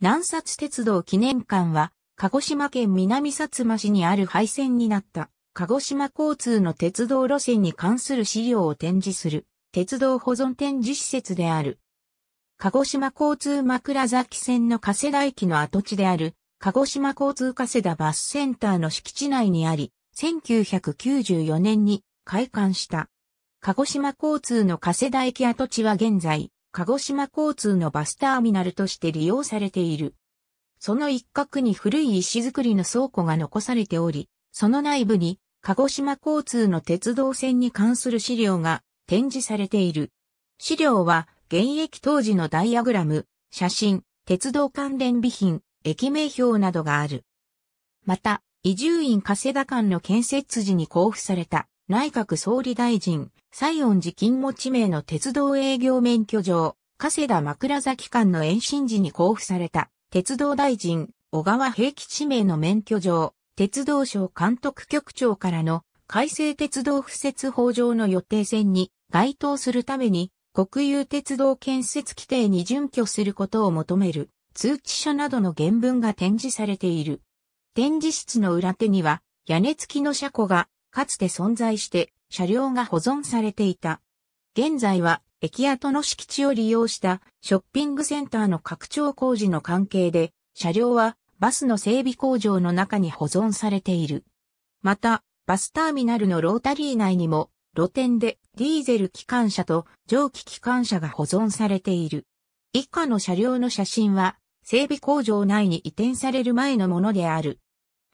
南薩鉄道記念館は、鹿児島県南薩摩市にある廃線になった、鹿児島交通の鉄道路線に関する資料を展示する、鉄道保存展示施設である。鹿児島交通枕崎線の加世田駅の跡地である、鹿児島交通加世田バスセンターの敷地内にあり、1994年に開館した。鹿児島交通の加世田駅跡地は現在、鹿児島交通のバスターミナルとして利用されている。その一角に古い石造りの倉庫が残されており、その内部に鹿児島交通の鉄道線に関する資料が展示されている。資料は現役当時のダイアグラム、写真、鉄道関連備品、駅名表などがある。また、移住院加世田間の建設時に交付された内閣総理大臣、西園寺勤持ち名の鉄道営業免許状、加世田枕崎間の延伸時に交付された、鉄道大臣、小川平吉名の免許状、鉄道省監督局長からの改正鉄道敷設法上の予定線に該当するために、国有鉄道建設規定に準拠することを求める通知書などの原文が展示されている。展示室の裏手には屋根付きの車庫がかつて存在して車両が保存されていた。現在は駅跡の敷地を利用したショッピングセンターの拡張工事の関係で、車両はバスの整備工場の中に保存されている。また、バスターミナルのロータリー内にも、露店でディーゼル機関車と蒸気機関車が保存されている。以下の車両の写真は、整備工場内に移転される前のものである。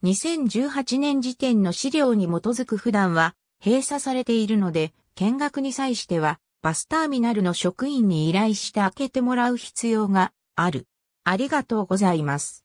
2018年時点の資料に基づく普段は閉鎖されているので、見学に際してはバスターミナルの職員に依頼して開けてもらう必要がある。ありがとうございます。